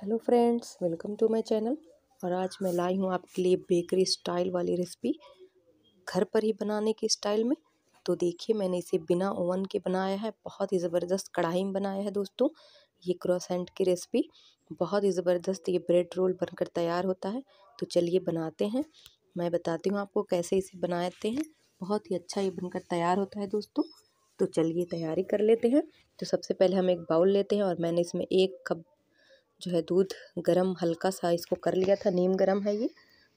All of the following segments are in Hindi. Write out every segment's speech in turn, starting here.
hello friends welcome to my channel और आज मैं लाई हूँ आपके लिए बेकरी स्टाइल वाली रेसिपी घर पर ही बनाने की स्टाइल में तो देखिए मैंने इसे बिना ओवन के बनाया है बहुत ही ज़बरदस्त कढ़ाई में बनाया है दोस्तों ये क्रोसेंट की रेसिपी बहुत ही ज़बरदस्त ये ब्रेड रोल बनकर तैयार होता है तो चलिए बनाते हैं मैं बताती हूँ आपको कैसे इसे बनाते हैं बहुत ही अच्छा ये बनकर तैयार होता है दोस्तों तो चलिए तैयारी कर लेते हैं तो सबसे पहले हम एक बाउल लेते हैं और मैंने इसमें एक कप जो है दूध गर्म हल्का सा इसको कर लिया था नीम गर्म है ये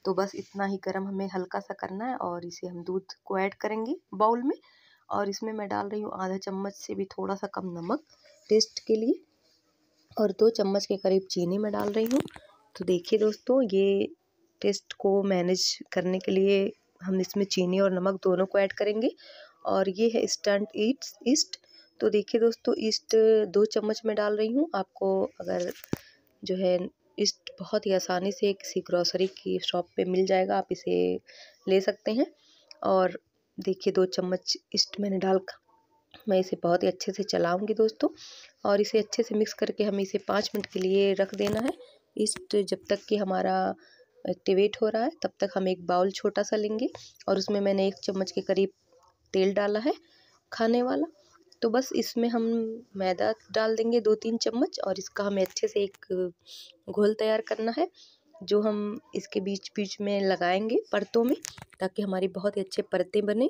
तो बस इतना ही गर्म हमें हल्का सा करना है और इसे हम दूध को ऐड करेंगे बाउल में और इसमें मैं डाल रही हूँ आधा चम्मच से भी थोड़ा सा कम नमक टेस्ट के लिए और दो चम्मच के करीब चीनी मैं डाल रही हूँ तो देखिए दोस्तों ये टेस्ट को मैनेज करने के लिए हम इसमें चीनी और नमक दोनों को ऐड करेंगे और ये है स्टंट ईट्स ईस्ट तो देखिए दोस्तों ईस्ट दो चम्मच में डाल रही हूँ आपको अगर जो है इस बहुत ही आसानी से किसी ग्रॉसरी की शॉप पे मिल जाएगा आप इसे ले सकते हैं और देखिए दो चम्मच इस्ट मैंने डाल मैं इसे बहुत ही अच्छे से चलाऊंगी दोस्तों और इसे अच्छे से मिक्स करके हमें इसे पाँच मिनट के लिए रख देना है इस्ट जब तक कि हमारा एक्टिवेट हो रहा है तब तक हम एक बाउल छोटा सा लेंगे और उसमें मैंने एक चम्मच के करीब तेल डाला है खाने वाला तो बस इसमें हम मैदा डाल देंगे दो तीन चम्मच और इसका हमें अच्छे से एक घोल तैयार करना है जो हम इसके बीच बीच में लगाएंगे परतों में ताकि हमारी बहुत ही अच्छे परतें बने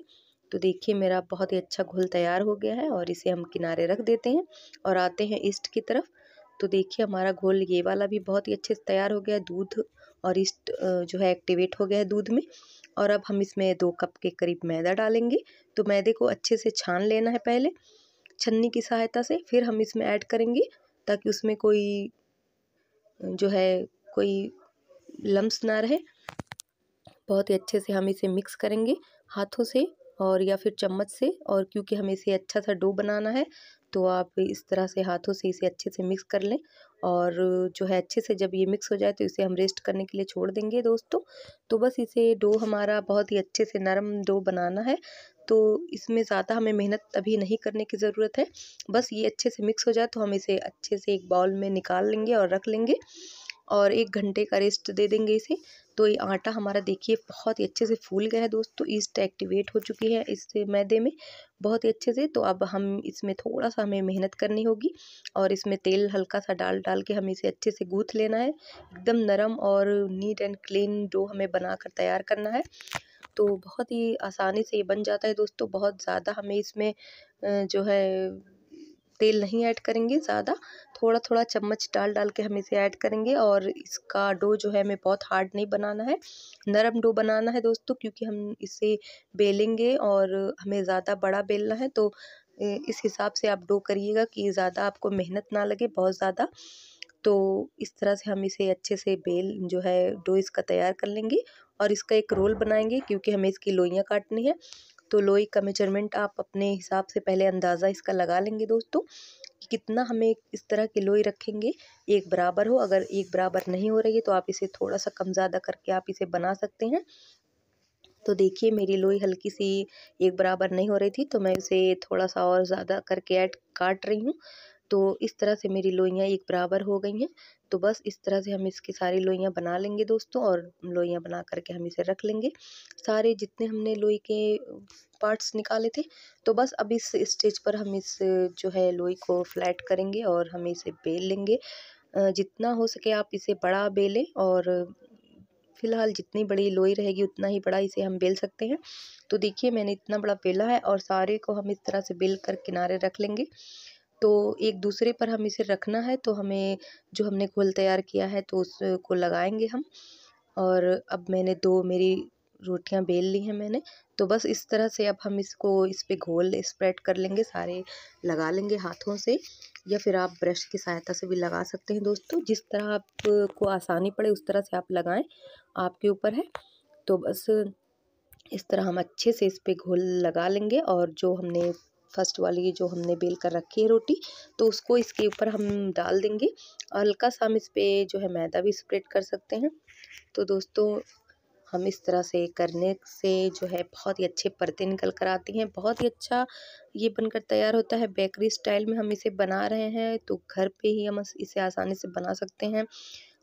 तो देखिए मेरा बहुत ही अच्छा घोल तैयार हो गया है और इसे हम किनारे रख देते हैं और आते हैं ईस्ट की तरफ तो देखिए हमारा घोल ये वाला भी बहुत ही अच्छे से तैयार हो गया है दूध और ईस्ट जो है एक्टिवेट हो गया है दूध में और अब हम इसमें दो कप के करीब मैदा डालेंगे तो मैदे को अच्छे से छान लेना है पहले छन्नी की सहायता से फिर हम इसमें ऐड करेंगे ताकि उसमें कोई जो है कोई लम्स ना रहे बहुत ही अच्छे से हम इसे मिक्स करेंगे हाथों से और या फिर चम्मच से और क्योंकि हमें इसे अच्छा सा डो बनाना है तो आप इस तरह से हाथों से इसे अच्छे से मिक्स कर लें और जो है अच्छे से जब ये मिक्स हो जाए तो इसे हम रेस्ट करने के लिए छोड़ देंगे दोस्तों तो बस इसे डो हमारा बहुत ही अच्छे से नरम डो बनाना है तो इसमें ज़्यादा हमें मेहनत अभी नहीं करने की ज़रूरत है बस ये अच्छे से मिक्स हो जाए तो हम इसे अच्छे से एक बाउल में निकाल लेंगे और रख लेंगे और एक घंटे का रेस्ट दे देंगे इसे तो ये आटा हमारा देखिए बहुत ही अच्छे से फूल गया है दोस्तों ईस्ट एक्टिवेट हो चुकी है इस मैदे में बहुत ही अच्छे से तो अब हम इसमें थोड़ा सा हमें मेहनत करनी होगी और इसमें तेल हल्का सा डाल डाल के हमें इसे अच्छे से गूँथ लेना है एकदम नरम और नीट एंड क्लीन डो हमें बनाकर तैयार करना है तो बहुत ही आसानी से ये बन जाता है दोस्तों बहुत ज़्यादा हमें इसमें जो है तेल नहीं ऐड करेंगे ज़्यादा थोड़ा थोड़ा चम्मच डाल डाल के हम इसे ऐड करेंगे और इसका डो जो है हमें बहुत हार्ड नहीं बनाना है नरम डो बनाना है दोस्तों क्योंकि हम इसे बेलेंगे और हमें ज़्यादा बड़ा बेलना है तो इस हिसाब से आप डो करिएगा कि ज़्यादा आपको मेहनत ना लगे बहुत ज़्यादा तो इस तरह से हम इसे अच्छे से बेल जो है डो इसका तैयार कर लेंगे और इसका एक रोल बनाएंगे क्योंकि हमें इसकी लोइयाँ काटनी है तो लोई का मेजरमेंट आप अपने हिसाब से पहले अंदाज़ा इसका लगा लेंगे दोस्तों कि कितना हमें इस तरह की लोई रखेंगे एक बराबर हो अगर एक बराबर नहीं हो रही है तो आप इसे थोड़ा सा कम ज़्यादा करके आप इसे बना सकते हैं तो देखिए मेरी लोई हल्की सी एक बराबर नहीं हो रही थी तो मैं इसे थोड़ा सा और ज़्यादा करके ऐड काट रही हूँ तो इस तरह से मेरी लोइयाँ एक बराबर हो गई हैं तो बस इस तरह से हम इसकी सारी लोइयाँ बना लेंगे दोस्तों और लोइयाँ बना करके हम इसे रख लेंगे सारे जितने हमने लोई के पार्ट्स निकाले थे तो बस अब इस स्टेज पर हम इस जो है लोई को फ्लैट करेंगे और हम इसे बेल लेंगे जितना हो सके आप इसे बड़ा बेलें और फ़िलहाल जितनी बड़ी लोई रहेगी उतना ही बड़ा इसे हम बेल सकते हैं तो देखिए मैंने इतना बड़ा बेला है और सारे को हम इस तरह से बेल कर किनारे रख लेंगे तो एक दूसरे पर हम इसे रखना है तो हमें जो हमने घोल तैयार किया है तो उसको लगाएंगे हम और अब मैंने दो मेरी रोटियां बेल ली हैं मैंने तो बस इस तरह से अब हम इसको इस पर घोल स्प्रेड कर लेंगे सारे लगा लेंगे हाथों से या फिर आप ब्रश की सहायता से भी लगा सकते हैं दोस्तों जिस तरह आपको आसानी पड़े उस तरह से आप लगाएं आपके ऊपर है तो बस इस तरह हम अच्छे से इस पर घोल लगा लेंगे और जो हमने फर्स्ट वाली जो हमने बेल कर रखी है रोटी तो उसको इसके ऊपर हम डाल देंगे हल्का सा हम इस पर जो है मैदा भी स्प्रेड कर सकते हैं तो दोस्तों हम इस तरह से करने से जो है बहुत ही अच्छे परते निकल कर आती हैं बहुत ही अच्छा ये बनकर तैयार होता है बेकरी स्टाइल में हम इसे बना रहे हैं तो घर पे ही हम इसे आसानी से बना सकते हैं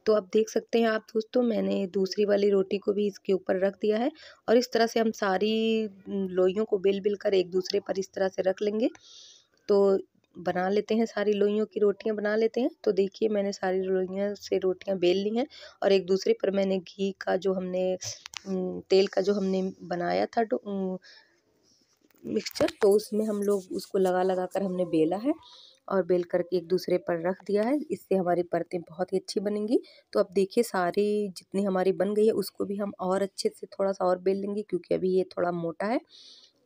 तो आप देख सकते हैं आप दोस्तों मैंने दूसरी वाली रोटी को भी इसके ऊपर रख दिया है और इस तरह से हम सारी लोइयों को बेल बिल कर एक दूसरे पर इस तरह से रख लेंगे तो बना लेते हैं सारी लोइयों की रोटियां बना लेते हैं तो देखिए मैंने सारी लोइयों से रोटियां बेल ली हैं और एक दूसरे पर मैंने घी का जो हमने तेल का जो हमने बनाया था मिक्सचर तो उसमें हम लोग उसको लगा लगा कर हमने बेला है और बेल करके एक दूसरे पर रख दिया है इससे हमारी परतें बहुत ही अच्छी बनेंगी तो अब देखिए सारी जितनी हमारी बन गई है उसको भी हम और अच्छे से थोड़ा सा और बेल लेंगे क्योंकि अभी ये थोड़ा मोटा है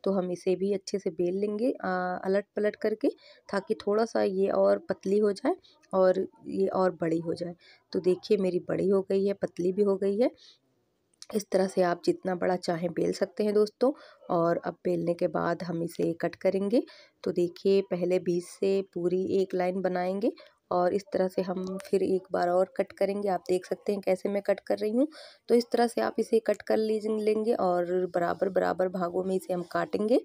तो हम इसे भी अच्छे से बेल लेंगे अलट पलट करके ताकि थोड़ा सा ये और पतली हो जाए और ये और बड़ी हो जाए तो देखिए मेरी बड़ी हो गई है पतली भी हो गई है इस तरह से आप जितना बड़ा चाहें बेल सकते हैं दोस्तों और अब बेलने के बाद हम इसे कट करेंगे तो देखिए पहले बीच से पूरी एक लाइन बनाएंगे और इस तरह से हम फिर एक बार और कट करेंगे आप देख सकते हैं कैसे मैं कट कर रही हूँ तो इस तरह से आप इसे कट कर लेंगे और बराबर बराबर भागों में इसे हम काटेंगे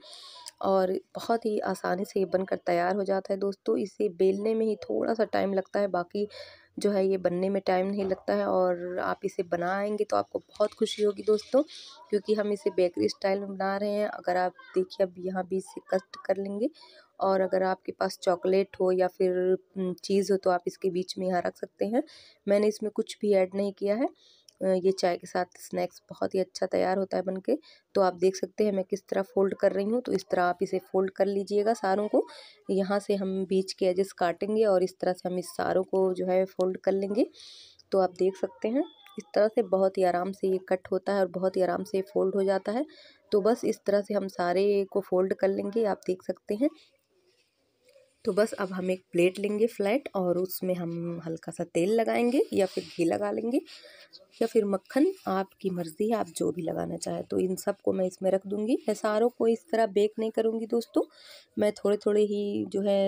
और बहुत ही आसानी से ये बनकर तैयार हो जाता है दोस्तों इसे बेलने में ही थोड़ा सा टाइम लगता है बाकी जो है ये बनने में टाइम नहीं लगता है और आप इसे बनाएंगे तो आपको बहुत खुशी होगी दोस्तों क्योंकि हम इसे बेकरी स्टाइल में बना रहे हैं अगर आप देखिए अब यहाँ भी इसे कट कर लेंगे और अगर आपके पास चॉकलेट हो या फिर चीज़ हो तो आप इसके बीच में यहाँ रख सकते हैं मैंने इसमें कुछ भी ऐड नहीं किया है ये चाय के साथ स्नैक्स बहुत ही अच्छा तैयार होता है बनके तो आप देख सकते हैं मैं किस तरह फोल्ड कर रही हूँ तो इस तरह आप इसे फोल्ड कर लीजिएगा सारों को यहाँ से हम बीच के एजेस काटेंगे और इस तरह से हम इस सारों को जो है फोल्ड कर लेंगे तो आप देख सकते हैं इस तरह से बहुत ही आराम से ये कट होता है और बहुत ही आराम से फोल्ड हो जाता है तो बस इस तरह से हम सारे को फोल्ड कर लेंगे आप देख सकते हैं तो बस अब हम एक प्लेट लेंगे फ्लैट और उसमें हम हल्का सा तेल लगाएंगे या फिर घी लगा लेंगे या फिर मक्खन आपकी मर्ज़ी है आप जो भी लगाना चाहे तो इन सब को मैं इसमें रख दूँगी मैं सारों को इस तरह बेक नहीं करूँगी दोस्तों मैं थोड़े थोड़े ही जो है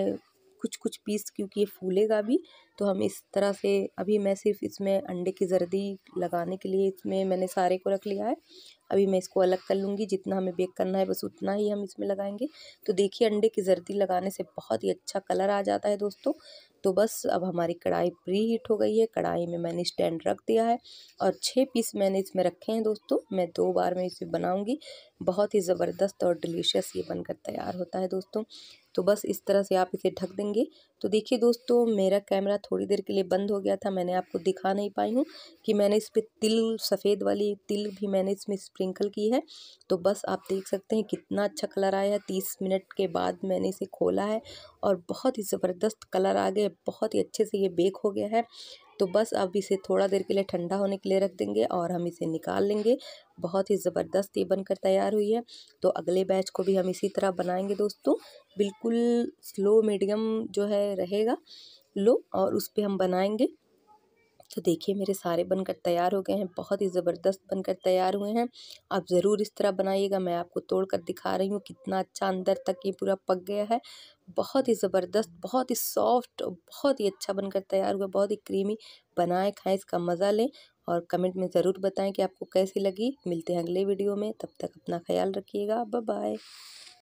कुछ कुछ पीस क्योंकि ये फूलेगा भी तो हम इस तरह से अभी मैं सिर्फ इसमें अंडे की जर्दी लगाने के लिए इसमें मैंने सारे को रख लिया है अभी मैं इसको अलग कर लूँगी जितना हमें बेक करना है बस उतना ही हम इसमें लगाएंगे तो देखिए अंडे की जर्दी लगाने से बहुत ही अच्छा कलर आ जाता है दोस्तों तो बस अब हमारी कढ़ाई प्री हीट हो गई है कढ़ाई में मैंने स्टैंड रख दिया है और छः पीस मैंने इसमें रखे हैं दोस्तों मैं दो बार में इसे बनाऊंगी बहुत ही ज़बरदस्त और डिलीशियस ये बनकर तैयार होता है दोस्तों तो बस इस तरह से आप इसे ढक देंगे तो देखिए दोस्तों मेरा कैमरा थोड़ी देर के लिए बंद हो गया था मैंने आपको दिखा नहीं पाई हूँ कि मैंने इस पर तिल सफ़ेद वाली तिल भी मैंने इसमें स्प्रिंकल की है तो बस आप देख सकते हैं कितना अच्छा कलर आया है तीस मिनट के बाद मैंने इसे खोला है और बहुत ही ज़बरदस्त कलर आ गया बहुत ही अच्छे से ये बेक हो गया है तो बस अब इसे थोड़ा देर के लिए ठंडा होने के लिए रख देंगे और हम इसे निकाल लेंगे बहुत ही ज़बरदस्त ये बनकर तैयार हुई है तो अगले बैच को भी हम इसी तरह बनाएंगे दोस्तों बिल्कुल स्लो मीडियम जो है रहेगा लो और उस पर हम बनाएंगे तो देखिए मेरे सारे बनकर तैयार हो गए हैं बहुत ही ज़बरदस्त बनकर तैयार हुए हैं आप ज़रूर इस तरह बनाइएगा मैं आपको तोड़ कर दिखा रही हूँ कितना अच्छा अंदर तक ये पूरा पक गया है बहुत ही ज़बरदस्त बहुत ही सॉफ्ट बहुत ही अच्छा बनकर तैयार हुआ बहुत ही क्रीमी बनाएं खाएं इसका मज़ा लें और कमेंट में ज़रूर बताएँ कि आपको कैसी लगी मिलते हैं अगले वीडियो में तब तक अपना ख्याल रखिएगा बाय